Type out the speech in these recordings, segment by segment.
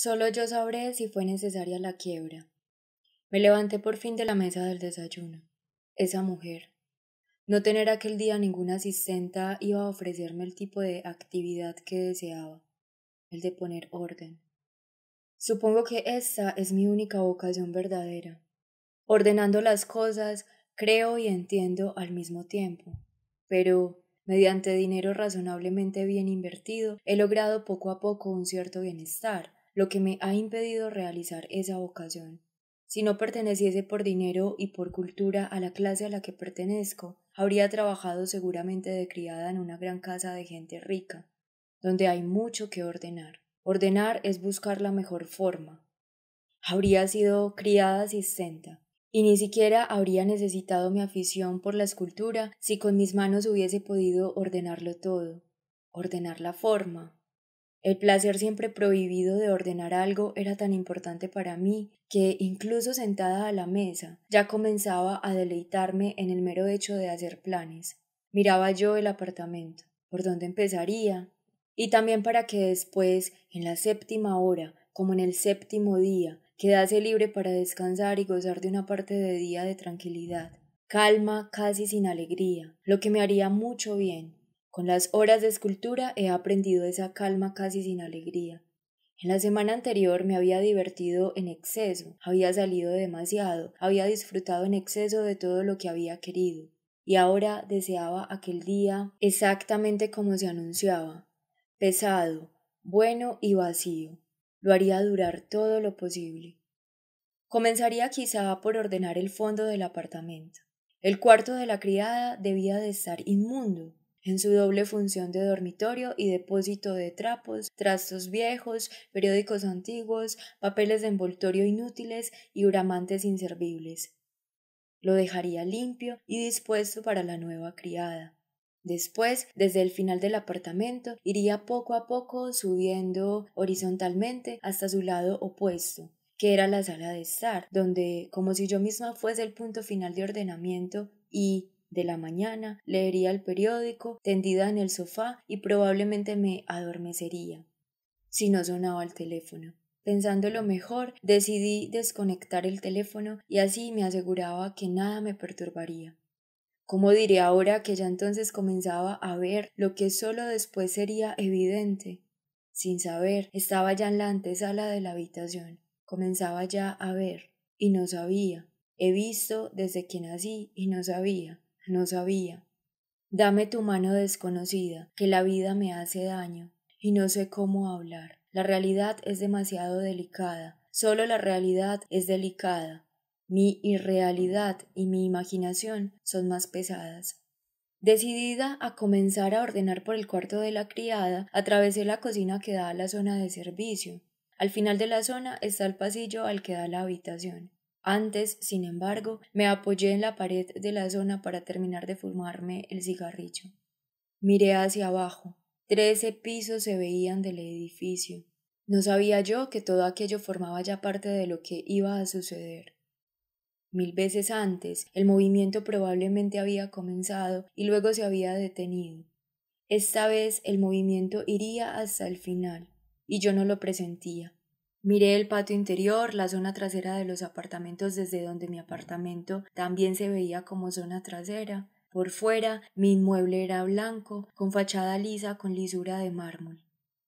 Solo yo sabré si fue necesaria la quiebra. Me levanté por fin de la mesa del desayuno. Esa mujer. No tener aquel día ninguna asistenta iba a ofrecerme el tipo de actividad que deseaba, el de poner orden. Supongo que esta es mi única vocación verdadera. Ordenando las cosas, creo y entiendo al mismo tiempo. Pero, mediante dinero razonablemente bien invertido, he logrado poco a poco un cierto bienestar lo que me ha impedido realizar esa vocación. Si no perteneciese por dinero y por cultura a la clase a la que pertenezco, habría trabajado seguramente de criada en una gran casa de gente rica, donde hay mucho que ordenar. Ordenar es buscar la mejor forma. Habría sido criada asistenta, y ni siquiera habría necesitado mi afición por la escultura si con mis manos hubiese podido ordenarlo todo, ordenar la forma, el placer siempre prohibido de ordenar algo era tan importante para mí que, incluso sentada a la mesa, ya comenzaba a deleitarme en el mero hecho de hacer planes. Miraba yo el apartamento, por dónde empezaría, y también para que después, en la séptima hora, como en el séptimo día, quedase libre para descansar y gozar de una parte de día de tranquilidad, calma casi sin alegría, lo que me haría mucho bien, con las horas de escultura he aprendido esa calma casi sin alegría. En la semana anterior me había divertido en exceso, había salido demasiado, había disfrutado en exceso de todo lo que había querido, y ahora deseaba aquel día exactamente como se anunciaba, pesado, bueno y vacío. Lo haría durar todo lo posible. Comenzaría quizá por ordenar el fondo del apartamento. El cuarto de la criada debía de estar inmundo, en su doble función de dormitorio y depósito de trapos, trastos viejos, periódicos antiguos, papeles de envoltorio inútiles y bramantes inservibles. Lo dejaría limpio y dispuesto para la nueva criada. Después, desde el final del apartamento, iría poco a poco subiendo horizontalmente hasta su lado opuesto, que era la sala de estar, donde, como si yo misma fuese el punto final de ordenamiento y de la mañana, leería el periódico, tendida en el sofá y probablemente me adormecería. Si no sonaba el teléfono. Pensando lo mejor, decidí desconectar el teléfono y así me aseguraba que nada me perturbaría. ¿Cómo diré ahora que ya entonces comenzaba a ver lo que solo después sería evidente? Sin saber, estaba ya en la antesala de la habitación. Comenzaba ya a ver, y no sabía. He visto desde que nací y no sabía. No sabía. Dame tu mano desconocida, que la vida me hace daño, y no sé cómo hablar. La realidad es demasiado delicada, solo la realidad es delicada. Mi irrealidad y mi imaginación son más pesadas. Decidida a comenzar a ordenar por el cuarto de la criada, atravesé la cocina que da a la zona de servicio. Al final de la zona está el pasillo al que da la habitación. Antes, sin embargo, me apoyé en la pared de la zona para terminar de fumarme el cigarrillo. Miré hacia abajo. Trece pisos se veían del edificio. No sabía yo que todo aquello formaba ya parte de lo que iba a suceder. Mil veces antes, el movimiento probablemente había comenzado y luego se había detenido. Esta vez el movimiento iría hasta el final, y yo no lo presentía. Miré el patio interior, la zona trasera de los apartamentos desde donde mi apartamento también se veía como zona trasera. Por fuera, mi inmueble era blanco, con fachada lisa con lisura de mármol.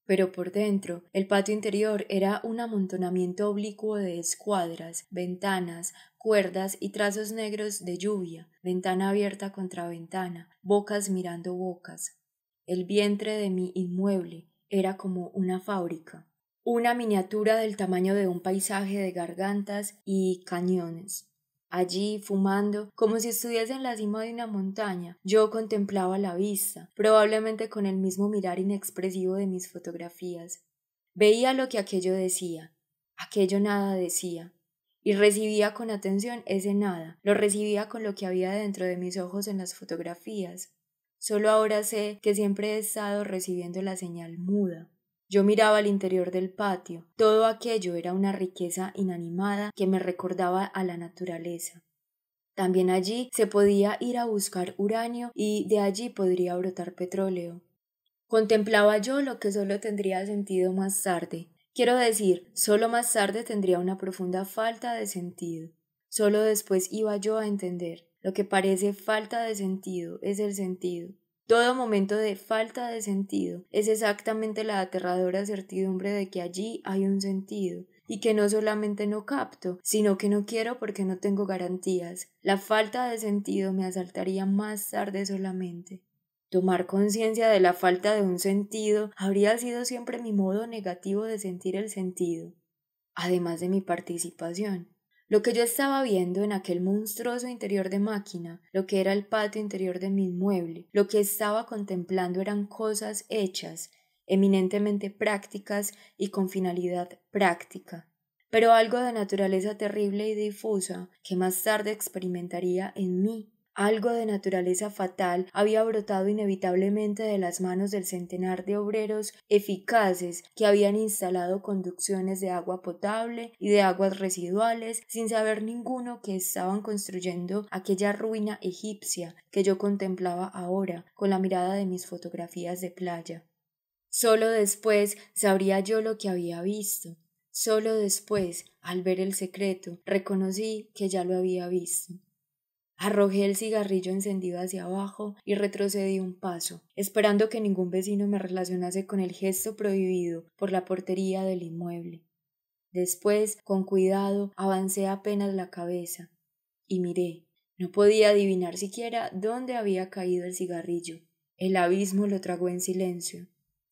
Pero por dentro, el patio interior era un amontonamiento oblicuo de escuadras, ventanas, cuerdas y trazos negros de lluvia, ventana abierta contra ventana, bocas mirando bocas. El vientre de mi inmueble era como una fábrica una miniatura del tamaño de un paisaje de gargantas y cañones. Allí, fumando, como si estuviese en la cima de una montaña, yo contemplaba la vista, probablemente con el mismo mirar inexpresivo de mis fotografías. Veía lo que aquello decía, aquello nada decía, y recibía con atención ese nada, lo recibía con lo que había dentro de mis ojos en las fotografías. Solo ahora sé que siempre he estado recibiendo la señal muda, yo miraba al interior del patio. Todo aquello era una riqueza inanimada que me recordaba a la naturaleza. También allí se podía ir a buscar uranio y de allí podría brotar petróleo. Contemplaba yo lo que solo tendría sentido más tarde. Quiero decir, solo más tarde tendría una profunda falta de sentido. Solo después iba yo a entender. Lo que parece falta de sentido es el sentido. Todo momento de falta de sentido es exactamente la aterradora certidumbre de que allí hay un sentido y que no solamente no capto, sino que no quiero porque no tengo garantías. La falta de sentido me asaltaría más tarde solamente. Tomar conciencia de la falta de un sentido habría sido siempre mi modo negativo de sentir el sentido, además de mi participación. Lo que yo estaba viendo en aquel monstruoso interior de máquina, lo que era el patio interior de mi inmueble, lo que estaba contemplando eran cosas hechas, eminentemente prácticas y con finalidad práctica, pero algo de naturaleza terrible y difusa que más tarde experimentaría en mí algo de naturaleza fatal había brotado inevitablemente de las manos del centenar de obreros eficaces que habían instalado conducciones de agua potable y de aguas residuales sin saber ninguno que estaban construyendo aquella ruina egipcia que yo contemplaba ahora con la mirada de mis fotografías de playa. Solo después sabría yo lo que había visto. Solo después, al ver el secreto, reconocí que ya lo había visto. Arrojé el cigarrillo encendido hacia abajo y retrocedí un paso, esperando que ningún vecino me relacionase con el gesto prohibido por la portería del inmueble. Después, con cuidado, avancé apenas la cabeza y miré. No podía adivinar siquiera dónde había caído el cigarrillo. El abismo lo tragó en silencio.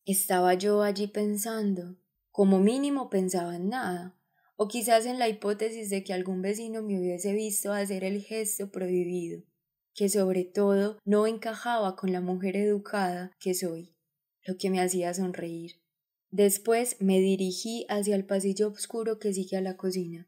Estaba yo allí pensando. Como mínimo pensaba en nada o quizás en la hipótesis de que algún vecino me hubiese visto hacer el gesto prohibido, que sobre todo no encajaba con la mujer educada que soy, lo que me hacía sonreír. Después me dirigí hacia el pasillo oscuro que sigue a la cocina.